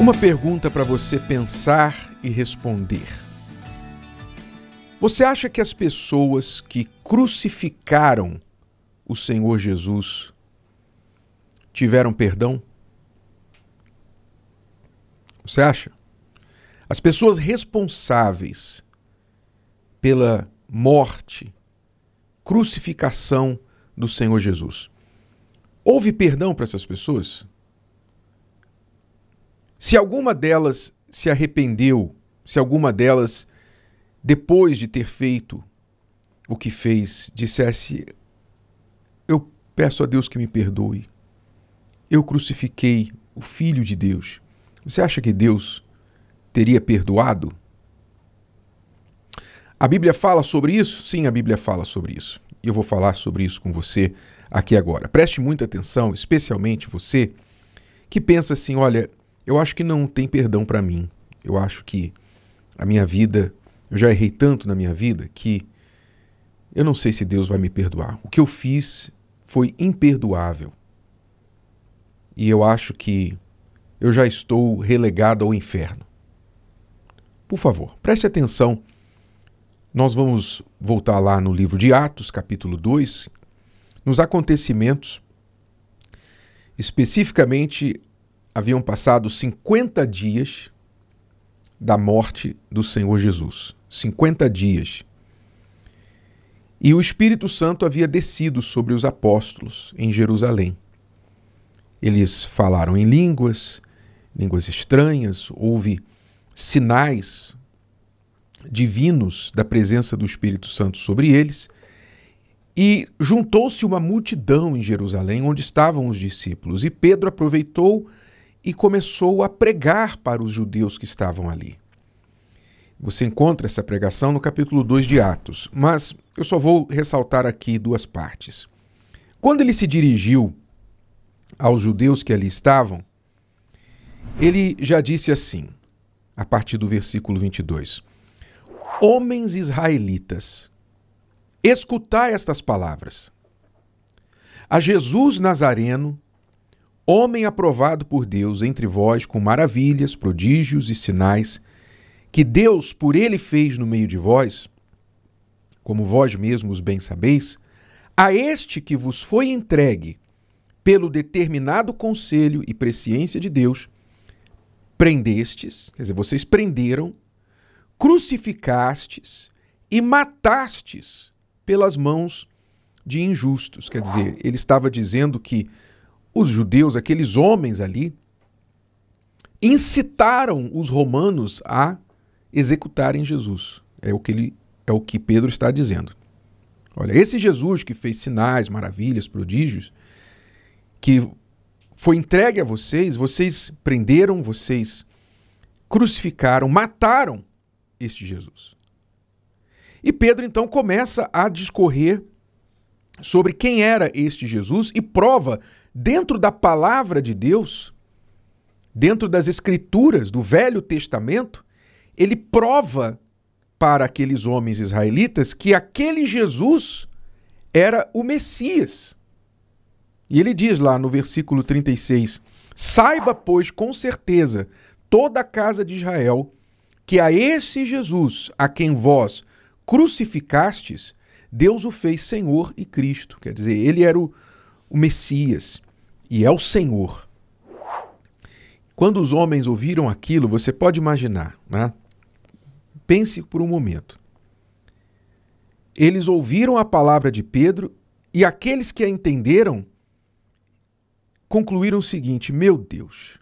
Uma pergunta para você pensar e responder. Você acha que as pessoas que crucificaram o Senhor Jesus tiveram perdão? Você acha? As pessoas responsáveis pela morte, crucificação do Senhor Jesus. Houve perdão para essas pessoas? Se alguma delas se arrependeu, se alguma delas, depois de ter feito o que fez, dissesse: Eu peço a Deus que me perdoe, eu crucifiquei o Filho de Deus. Você acha que Deus teria perdoado? A Bíblia fala sobre isso? Sim, a Bíblia fala sobre isso. E eu vou falar sobre isso com você aqui agora. Preste muita atenção, especialmente você que pensa assim: olha, eu acho que não tem perdão para mim. Eu acho que a minha vida, eu já errei tanto na minha vida que eu não sei se Deus vai me perdoar. O que eu fiz foi imperdoável. E eu acho que eu já estou relegado ao inferno. Por favor, preste atenção. Nós vamos voltar lá no livro de Atos, capítulo 2, nos acontecimentos, especificamente haviam passado 50 dias da morte do Senhor Jesus. 50 dias. E o Espírito Santo havia descido sobre os apóstolos em Jerusalém. Eles falaram em línguas, línguas estranhas, houve sinais divinos da presença do Espírito Santo sobre eles. E juntou-se uma multidão em Jerusalém, onde estavam os discípulos, e Pedro aproveitou e começou a pregar para os judeus que estavam ali. Você encontra essa pregação no capítulo 2 de Atos, mas eu só vou ressaltar aqui duas partes. Quando ele se dirigiu aos judeus que ali estavam, ele já disse assim, a partir do versículo 22: Homens israelitas, escutai estas palavras. A Jesus Nazareno, homem aprovado por Deus entre vós com maravilhas, prodígios e sinais que Deus por ele fez no meio de vós, como vós mesmos bem sabeis, a este que vos foi entregue pelo determinado conselho e presciência de Deus, prendestes, quer dizer, vocês prenderam, crucificastes e matastes pelas mãos de injustos. Quer dizer, ele estava dizendo que os judeus, aqueles homens ali, incitaram os romanos a executarem Jesus. É o que ele é o que Pedro está dizendo. Olha, esse Jesus que fez sinais, maravilhas, prodígios, que foi entregue a vocês, vocês prenderam, vocês crucificaram, mataram este Jesus. E Pedro então começa a discorrer sobre quem era este Jesus e prova dentro da palavra de Deus, dentro das escrituras do Velho Testamento, ele prova para aqueles homens israelitas que aquele Jesus era o Messias. E ele diz lá no versículo 36: Saiba, pois, com certeza, toda a casa de Israel, que a esse Jesus, a quem vós crucificastes, Deus o fez Senhor e Cristo. Quer dizer, ele era o, o Messias e é o Senhor. Quando os homens ouviram aquilo, você pode imaginar, né? Pense por um momento. Eles ouviram a palavra de Pedro e aqueles que a entenderam concluíram o seguinte: meu Deus,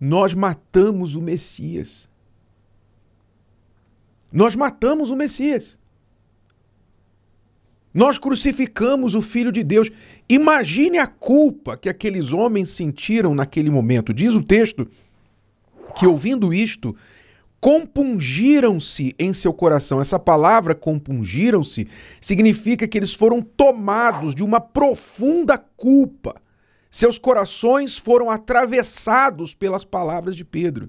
nós matamos o Messias. Nós matamos o Messias. Nós crucificamos o Filho de Deus. Imagine a culpa que aqueles homens sentiram naquele momento. Diz o texto que, ouvindo isto, compungiram-se em seu coração. Essa palavra compungiram-se significa que eles foram tomados de uma profunda culpa. Seus corações foram atravessados pelas palavras de Pedro.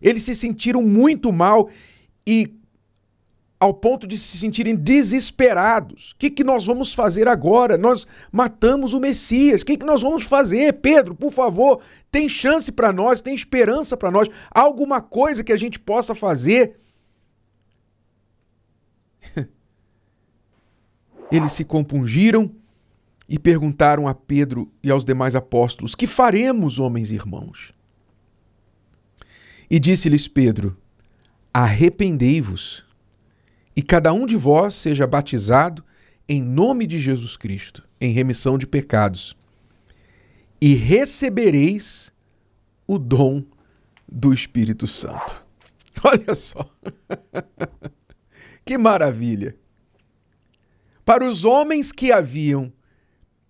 Eles se sentiram muito mal e ao ponto de se sentirem desesperados. O que, que nós vamos fazer agora? Nós matamos o Messias. O que, que nós vamos fazer? Pedro, por favor, tem chance para nós, tem esperança para nós, alguma coisa que a gente possa fazer. Eles se compungiram e perguntaram a Pedro e aos demais apóstolos: Que faremos, homens e irmãos? E disse-lhes Pedro: Arrependei-vos e cada um de vós seja batizado em nome de Jesus Cristo, em remissão de pecados, e recebereis o dom do Espírito Santo. Olha só. que maravilha! Para os homens que haviam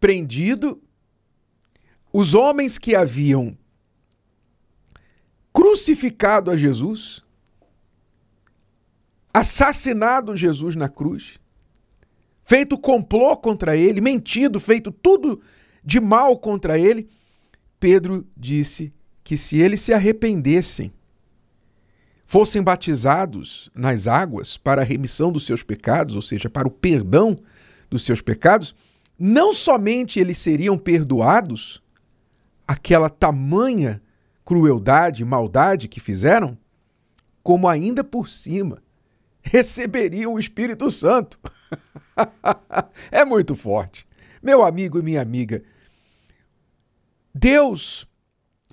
prendido, os homens que haviam crucificado a Jesus, assassinado Jesus na cruz, feito complô contra ele, mentido, feito tudo de mal contra ele, Pedro disse que se eles se arrependessem, fossem batizados nas águas para a remissão dos seus pecados, ou seja, para o perdão dos seus pecados, não somente eles seriam perdoados aquela tamanha crueldade, maldade que fizeram, como ainda por cima receberiam o Espírito Santo. é muito forte. Meu amigo e minha amiga, Deus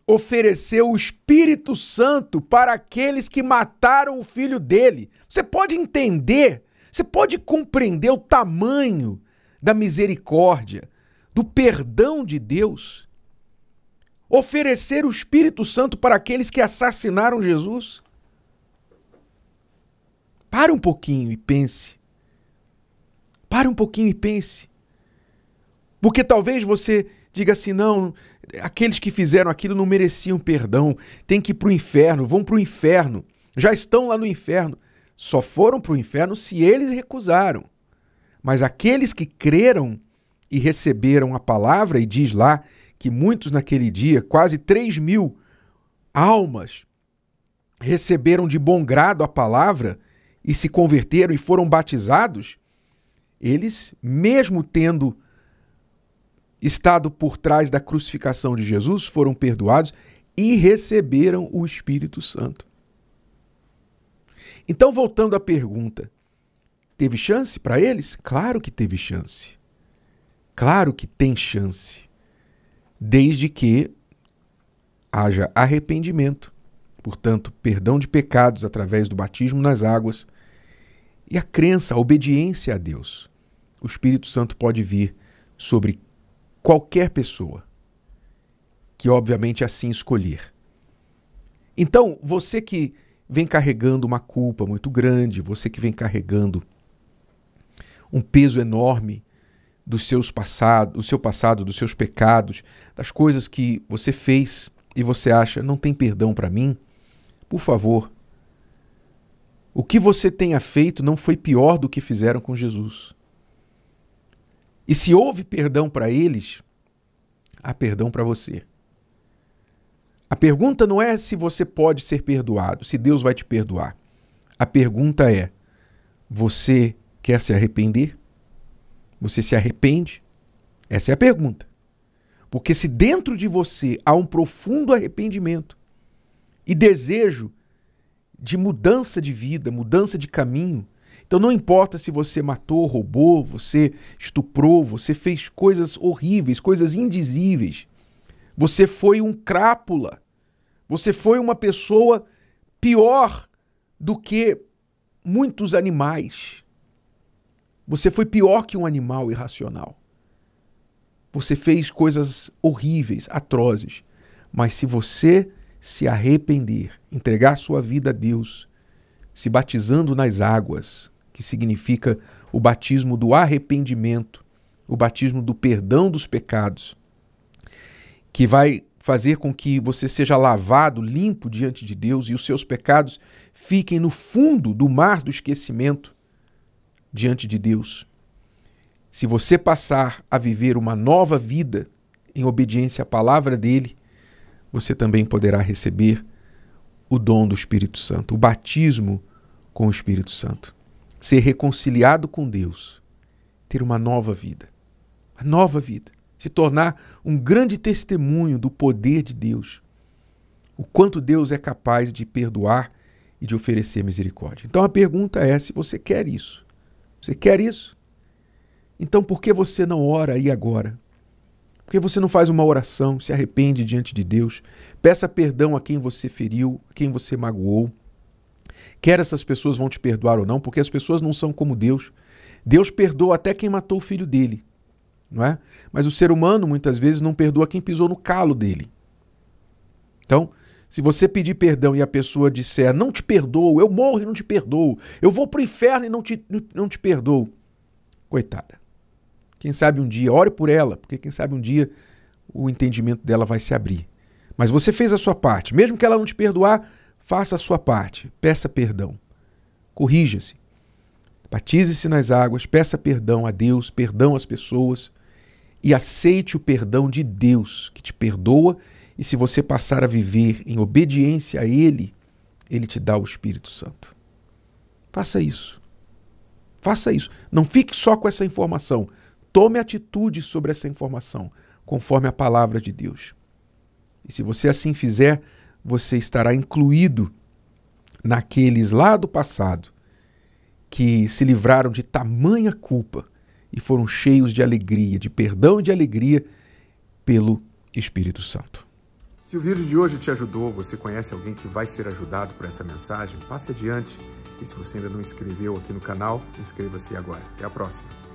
ofereceu o Espírito Santo para aqueles que mataram o filho dele. Você pode entender, você pode compreender o tamanho da misericórdia, do perdão de Deus. Oferecer o Espírito Santo para aqueles que assassinaram Jesus. Para um pouquinho e pense. Para um pouquinho e pense. Porque talvez você diga assim: não, aqueles que fizeram aquilo não mereciam perdão, tem que ir para o inferno, vão para o inferno, já estão lá no inferno. Só foram para o inferno se eles recusaram. Mas aqueles que creram e receberam a palavra, e diz lá que muitos naquele dia, quase 3 mil almas, receberam de bom grado a palavra e se converteram e foram batizados, eles, mesmo tendo estado por trás da crucificação de Jesus, foram perdoados e receberam o Espírito Santo. Então, voltando à pergunta, teve chance para eles? Claro que teve chance. Claro que tem chance. Desde que haja arrependimento portanto, perdão de pecados através do batismo nas águas, e a crença, a obediência a Deus. O Espírito Santo pode vir sobre qualquer pessoa que, obviamente, assim escolher. Então, você que vem carregando uma culpa muito grande, você que vem carregando um peso enorme dos seus passados, do seu passado, dos seus pecados, das coisas que você fez e você acha não tem perdão para mim, por favor, o que você tenha feito não foi pior do que fizeram com Jesus. E se houve perdão para eles, há perdão para você. A pergunta não é se você pode ser perdoado, se Deus vai te perdoar. A pergunta é: você quer se arrepender? Você se arrepende? Essa é a pergunta. Porque se dentro de você há um profundo arrependimento, e desejo de mudança de vida, mudança de caminho. Então não importa se você matou, roubou, você estuprou, você fez coisas horríveis, coisas indizíveis. Você foi um crápula. Você foi uma pessoa pior do que muitos animais. Você foi pior que um animal irracional. Você fez coisas horríveis, atrozes. Mas se você se arrepender, entregar sua vida a Deus, se batizando nas águas, que significa o batismo do arrependimento, o batismo do perdão dos pecados, que vai fazer com que você seja lavado, limpo diante de Deus e os seus pecados fiquem no fundo do mar do esquecimento diante de Deus. Se você passar a viver uma nova vida em obediência à palavra dele, você também poderá receber o dom do Espírito Santo, o batismo com o Espírito Santo. Ser reconciliado com Deus, ter uma nova vida, uma nova vida, se tornar um grande testemunho do poder de Deus, o quanto Deus é capaz de perdoar e de oferecer misericórdia. Então a pergunta é se você quer isso. Você quer isso? Então por que você não ora aí agora? Porque você não faz uma oração, se arrepende diante de Deus, peça perdão a quem você feriu, a quem você magoou. Quer essas pessoas vão te perdoar ou não, porque as pessoas não são como Deus. Deus perdoa até quem matou o filho dele, não é? Mas o ser humano muitas vezes não perdoa quem pisou no calo dele. Então, se você pedir perdão e a pessoa disser, não te perdoo, eu morro e não te perdoo, eu vou para o inferno e não te, não te perdoo, coitada. Quem sabe um dia, ore por ela, porque quem sabe um dia o entendimento dela vai se abrir. Mas você fez a sua parte. Mesmo que ela não te perdoar, faça a sua parte. Peça perdão. Corrija-se. Batize-se nas águas, peça perdão a Deus, perdão às pessoas e aceite o perdão de Deus, que te perdoa. E se você passar a viver em obediência a Ele, Ele te dá o Espírito Santo. Faça isso. Faça isso. Não fique só com essa informação. Tome atitude sobre essa informação, conforme a palavra de Deus. E se você assim fizer, você estará incluído naqueles lá do passado que se livraram de tamanha culpa e foram cheios de alegria, de perdão e de alegria pelo Espírito Santo. Se o vídeo de hoje te ajudou, você conhece alguém que vai ser ajudado por essa mensagem, passe adiante. E se você ainda não inscreveu aqui no canal, inscreva-se agora. Até a próxima.